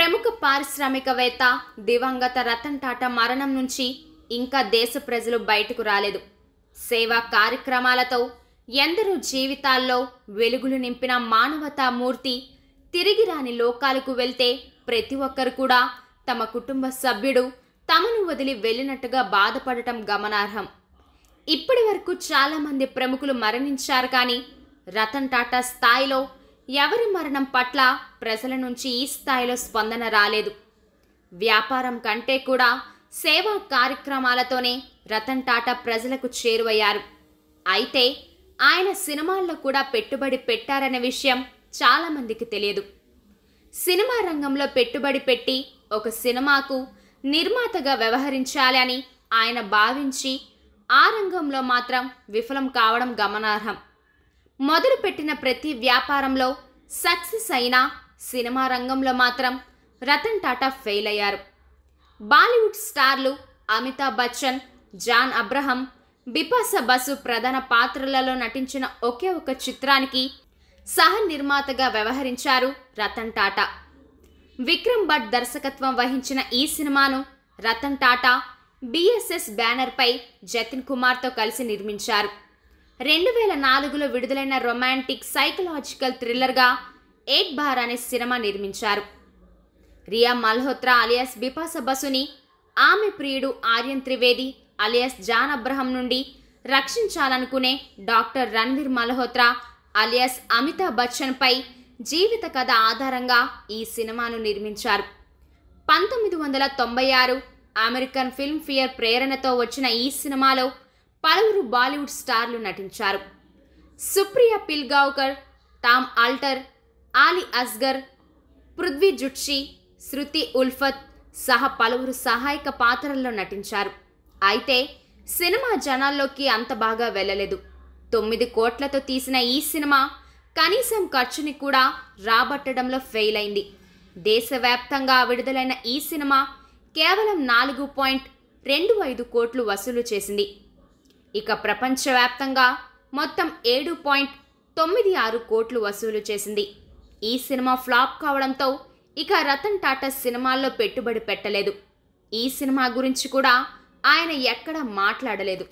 ప్రముఖ పారిశ్రామికవేత్త దివంగత రతన్ టాటా మరణం నుంచి ఇంకా దేశ ప్రజలు బయటకు రాలేదు సేవా కార్యక్రమాలతో ఎందరో జీవితాల్లో వెలుగులు నింపిన మానవతా మూర్తి తిరిగి రాని లోకాలకు వెళ్తే ప్రతి ఒక్కరు కూడా తమ కుటుంబ సభ్యుడు తమను వదిలి వెళ్ళినట్టుగా బాధపడటం గమనార్హం ఇప్పటి వరకు చాలామంది ప్రముఖులు మరణించారు కానీ రతన్ టాటా స్థాయిలో ఎవరి మరణం పట్ల ప్రజల నుంచి ఈ స్థాయిలో స్పందన రాలేదు వ్యాపారం కంటే కూడా సేవా కార్యక్రమాలతోనే రతన్ టాటా ప్రజలకు చేరువయ్యారు అయితే ఆయన సినిమాల్లో కూడా పెట్టుబడి పెట్టారనే విషయం చాలామందికి తెలియదు సినిమా రంగంలో పెట్టుబడి పెట్టి ఒక సినిమాకు నిర్మాతగా వ్యవహరించాలని ఆయన భావించి ఆ రంగంలో మాత్రం విఫలం కావడం గమనార్హం మొదలుపెట్టిన ప్రతి వ్యాపారంలో సక్సెస్ అయినా సినిమా రంగంలో మాత్రం రతన్ టాటా ఫెయిల్ అయ్యారు బాలీవుడ్ స్టార్లు అమితాబ్ బచ్చన్ జాన్ అబ్రహం బిపాస బసు ప్రధాన పాత్రలలో నటించిన ఒకే ఒక చిత్రానికి సహ నిర్మాతగా వ్యవహరించారు రతన్ టాటా విక్రమ్ భట్ దర్శకత్వం వహించిన ఈ సినిమాను రతన్ టాటా బిఎస్ఎస్ బ్యానర్పై జతిన్ కుమార్తో కలిసి నిర్మించారు రెండు వేల నాలుగులో విడుదలైన రొమాంటిక్ సైకలాజికల్ థ్రిల్లర్గా ఎయిట్ బార్ అనే సినిమా నిర్మించారు రియా మల్హోత్రా అలియాస్ బిపాస బసుని ఆమె ప్రియుడు Aryan Trivedi alias John Abraham నుండి రక్షించాలనుకునే డాక్టర్ రణ్వీర్ మల్హోత్రా అలియాస్ అమితాబ్ బచ్చన్పై జీవిత కథ ఆధారంగా ఈ సినిమాను నిర్మించారు పంతొమ్మిది వందల తొంభై ఆరు అమెరికన్ ఫిల్మ్ఫేర్ ప్రేరణతో వచ్చిన ఈ సినిమాలో పలువురు బాలీవుడ్ స్టార్లు నటించారు సుప్రియ పిల్గావ్కర్ టామ్ ఆల్టర్ ఆలీ అస్గర్ పృథ్వీ జుట్షి శృతి ఉల్ఫత్ సహా పలువురు సహాయక పాత్రల్లో నటించారు అయితే సినిమా జనాల్లోకి అంత బాగా వెళ్ళలేదు తొమ్మిది కోట్లతో తీసిన ఈ సినిమా కనీసం ఖర్చుని కూడా రాబట్టడంలో ఫెయిల్ అయింది దేశవ్యాప్తంగా విడుదలైన ఈ సినిమా కేవలం నాలుగు పాయింట్ రెండు ఐదు కోట్లు వసూలు చేసింది ఇక ప్రపంచవ్యాప్తంగా మొత్తం ఏడు పాయింట్ తొమ్మిది ఆరు కోట్లు వసూలు చేసింది ఈ సినిమా ఫ్లాప్ కావడంతో ఇక రతన్ టాటా సినిమాల్లో పెట్టుబడి పెట్టలేదు ఈ సినిమా గురించి కూడా ఆయన ఎక్కడా మాట్లాడలేదు